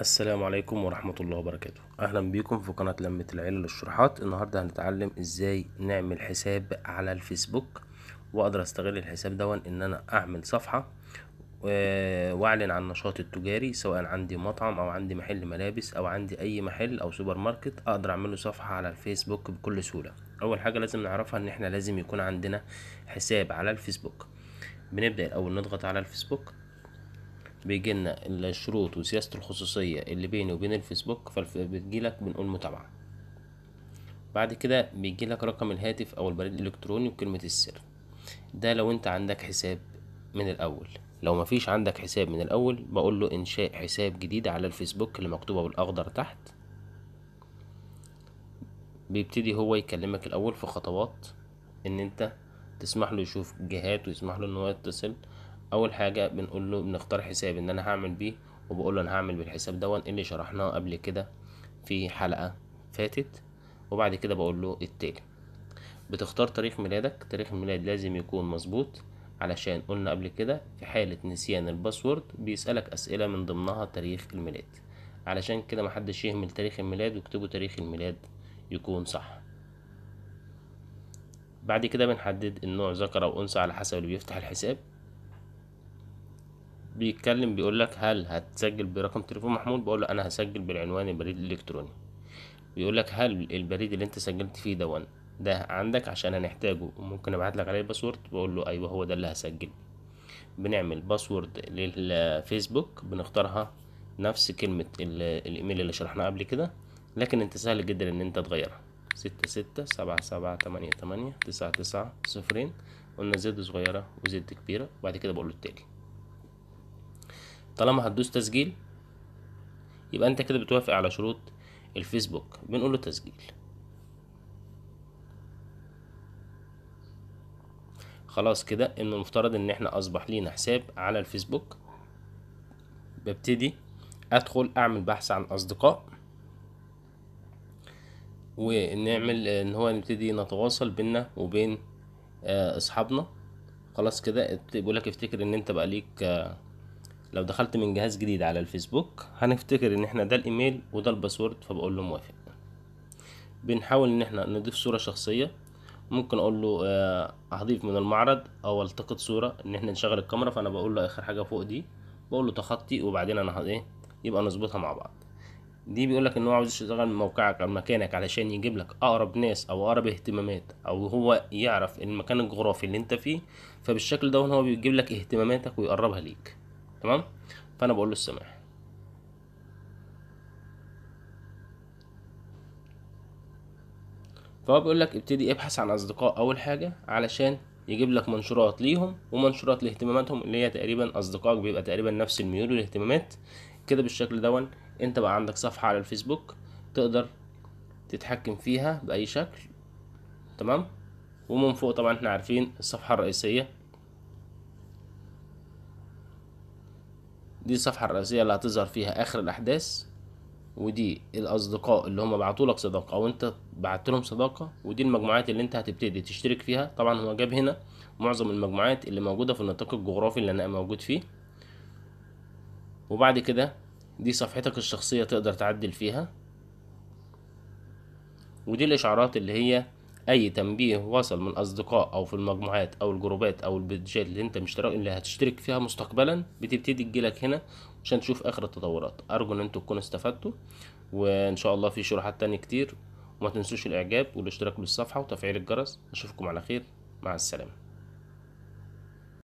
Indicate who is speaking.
Speaker 1: السلام عليكم ورحمة الله وبركاته أهلا بيكم في قناة لمة العيلة للشروحات النهاردة هنتعلم إزاي نعمل حساب على الفيسبوك وأقدر أستغل الحساب ده إن أنا أعمل صفحة آه، وأعلن عن نشاطي التجاري سواء عندي مطعم أو عندي محل ملابس أو عندي أي محل أو سوبر ماركت أقدر أعمله صفحة على الفيسبوك بكل سهولة أول حاجة لازم نعرفها إن إحنا لازم يكون عندنا حساب على الفيسبوك بنبدأ الأول نضغط على الفيسبوك بيجي لنا الشروط وسياسة الخصوصية اللي بيني وبين الفيسبوك فبتجيلك بنقول متابعة بعد كده بيجيلك رقم الهاتف أو البريد الإلكتروني وكلمة السر ده لو أنت عندك حساب من الأول لو مفيش عندك حساب من الأول بقول له إنشاء حساب جديد على الفيسبوك اللي مكتوبة بالأخضر تحت بيبتدي هو يكلمك الأول في خطوات إن أنت تسمح له يشوف جهات ويسمح له إن هو يتصل اول حاجه بنقول له بنختار حساب ان انا هعمل بيه وبقول له انا هعمل بالحساب دون اللي شرحناه قبل كده في حلقه فاتت وبعد كده بقول له التالي بتختار تاريخ ميلادك تاريخ الميلاد لازم يكون مظبوط علشان قلنا قبل كده في حالة نسيان الباسورد بيسألك أسئلة من ضمنها تاريخ الميلاد علشان كده محدش يهمل تاريخ الميلاد واكتبوا تاريخ الميلاد يكون صح بعد كده بنحدد النوع ذكر أو أنثى على حسب اللي بيفتح الحساب بيتكلم بيقول لك هل هتسجل برقم تليفون محمود بقول له انا هسجل بالعنوان البريد الالكتروني بيقول لك هل البريد اللي انت سجلت فيه ون ده عندك عشان هنحتاجه وممكن ابعت لك عليه باسورد بقول له ايوه هو ده اللي هسجل بنعمل باسورد للفيسبوك بنختارها نفس كلمة الايميل اللي شرحناها قبل كده لكن انت سهل جدا ان انت تغيرها ستة ستة سبعة سبعة تمانية تمانية تسعة تسعة صفرين قلنا زد صغيرة وزد كبيرة وبعد كده بقول له التالي طالما هتدوس تسجيل يبقى انت كده بتوافق على شروط الفيسبوك بنقول له تسجيل خلاص كده انه المفترض ان احنا اصبح لينا حساب على الفيسبوك ببتدي ادخل اعمل بحث عن اصدقاء ونعمل ان هو نبتدي نتواصل بينا وبين آه، اصحابنا خلاص كده بيقولك افتكر ان انت بقى ليك آه، لو دخلت من جهاز جديد على الفيسبوك هنفتكر ان احنا ده الايميل وده الباسورد فبقول له موافق بنحاول ان احنا نضيف صورة شخصية ممكن اقول له آه، هضيف من المعرض او التقط صورة ان احنا نشغل الكاميرا فانا بقول له اخر حاجة فوق دي بقول له تخطي وبعدين انا ايه يبقى نظبطها مع بعض دي بيقول لك ان هو عاوز يشتغل من موقعك او مكانك علشان يجيب لك اقرب ناس او اقرب اهتمامات او هو يعرف المكان الجغرافي اللي انت فيه فبالشكل ده هو بيجيب لك اهتماماتك ويقربها ليك تمام فانا بقول له السماح فهو بيقول لك ابتدي ابحث عن اصدقاء اول حاجه علشان يجيب لك منشورات ليهم ومنشورات لاهتماماتهم اللي هي تقريبا اصدقائك بيبقى تقريبا نفس الميول والاهتمامات كده بالشكل دون انت بقى عندك صفحه على الفيسبوك تقدر تتحكم فيها باي شكل تمام ومن فوق طبعا احنا عارفين الصفحه الرئيسيه دي الصفحة الرئيسية اللي هتظهر فيها آخر الأحداث ودي الأصدقاء اللي هم بعتولك صداقة أو أنت بعتلهم صداقة ودي المجموعات اللي أنت هتبتدي تشترك فيها طبعا هو جاب هنا معظم المجموعات اللي موجودة في النطاق الجغرافي اللي أنا موجود فيه وبعد كده دي صفحتك الشخصية تقدر تعدل فيها ودي الإشعارات اللي هي اي تنبيه وصل من اصدقاء او في المجموعات او الجروبات او البيدجات اللي انت مشترك اللي هتشترك فيها مستقبلا بتبتدي تجيلك هنا عشان تشوف اخر التطورات ارجو ان انتوا تكونوا استفدتوا وان شاء الله في شروحات تانية كتير وما تنسوش الاعجاب والاشتراك بالصفحه وتفعيل الجرس اشوفكم على خير مع السلامه